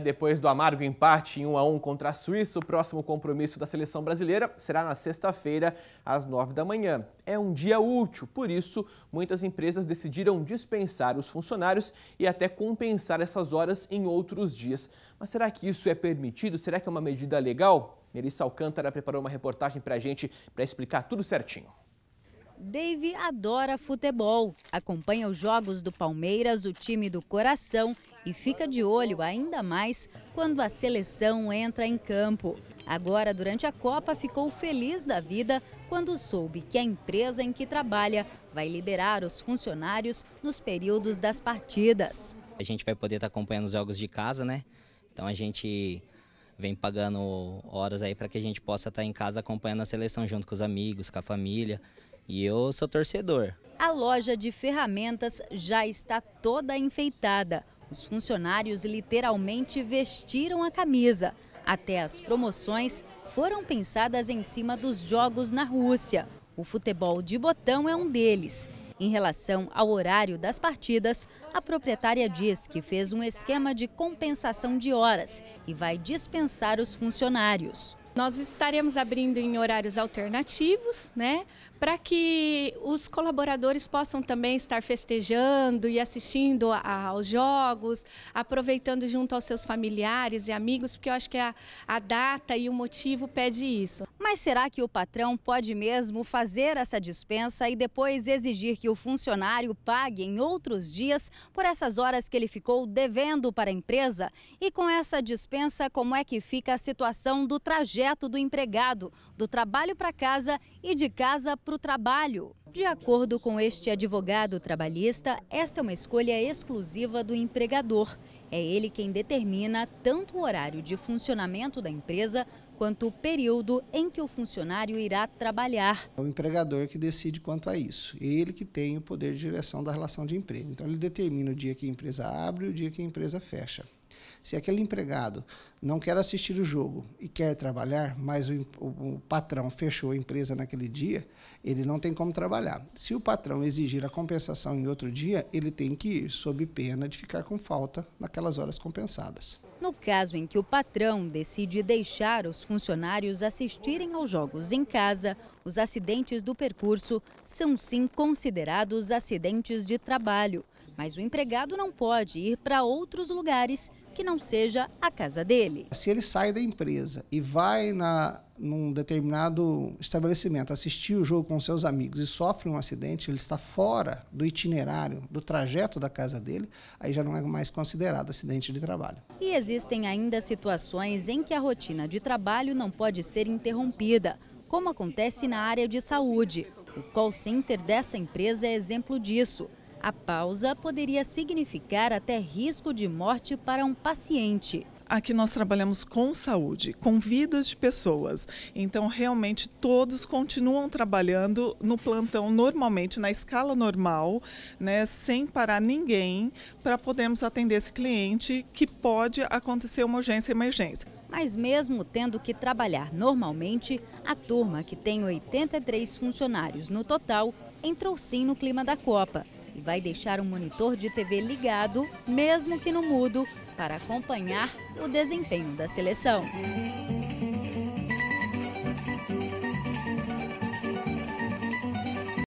depois do amargo empate em 1 a 1 contra a Suíça, o próximo compromisso da seleção brasileira será na sexta-feira, às 9 da manhã. É um dia útil, por isso, muitas empresas decidiram dispensar os funcionários e até compensar essas horas em outros dias. Mas será que isso é permitido? Será que é uma medida legal? Melissa Alcântara preparou uma reportagem para a gente para explicar tudo certinho. Dave adora futebol, acompanha os jogos do Palmeiras, o time do coração, e fica de olho ainda mais quando a seleção entra em campo. Agora, durante a Copa, ficou feliz da vida quando soube que a empresa em que trabalha vai liberar os funcionários nos períodos das partidas. A gente vai poder estar acompanhando os jogos de casa, né? Então a gente vem pagando horas aí para que a gente possa estar em casa acompanhando a seleção junto com os amigos, com a família. E eu sou torcedor. A loja de ferramentas já está toda enfeitada. Os funcionários literalmente vestiram a camisa. Até as promoções foram pensadas em cima dos jogos na Rússia. O futebol de botão é um deles. Em relação ao horário das partidas, a proprietária diz que fez um esquema de compensação de horas e vai dispensar os funcionários. Nós estaremos abrindo em horários alternativos, né, para que os colaboradores possam também estar festejando e assistindo a, aos jogos, aproveitando junto aos seus familiares e amigos, porque eu acho que a, a data e o motivo pede isso. Mas será que o patrão pode mesmo fazer essa dispensa e depois exigir que o funcionário pague em outros dias por essas horas que ele ficou devendo para a empresa? E com essa dispensa, como é que fica a situação do trajeto do empregado, do trabalho para casa e de casa para o trabalho? De acordo com este advogado trabalhista, esta é uma escolha exclusiva do empregador. É ele quem determina tanto o horário de funcionamento da empresa quanto o período em que o funcionário irá trabalhar. É o empregador que decide quanto a isso. Ele que tem o poder de direção da relação de emprego. Então ele determina o dia que a empresa abre e o dia que a empresa fecha. Se aquele empregado não quer assistir o jogo e quer trabalhar, mas o, o, o, patrão fechou a empresa naquele dia, ele não tem como trabalhar. Se o patrão exigir a compensação em outro dia, ele tem que ir, sob pena de ficar com falta naquelas horas compensadas. No caso em que o patrão decide deixar os funcionários assistirem aos jogos em casa, os acidentes do percurso são sim considerados acidentes de trabalho. Mas o empregado não pode ir para outros lugares que não seja a casa dele. Se ele sai da empresa e vai na, num determinado estabelecimento assistir o jogo com seus amigos e sofre um acidente, ele está fora do itinerário, do trajeto da casa dele, aí já não é mais considerado acidente de trabalho. E existem ainda situações em que a rotina de trabalho não pode ser interrompida, como acontece na área de saúde. O call center desta empresa é exemplo disso. A pausa poderia significar até risco de morte para um paciente. Aqui nós trabalhamos com saúde, com vidas de pessoas. Então, realmente, todos continuam trabalhando no plantão normalmente, na escala normal, né, sem parar ninguém, para podermos atender esse cliente que pode acontecer uma urgência emergência. Mas, mesmo tendo que trabalhar normalmente, a turma, que tem 83 funcionários no total, entrou sim no clima da Copa e vai deixar um monitor de TV ligado, mesmo que no mudo, para acompanhar o desempenho da seleção.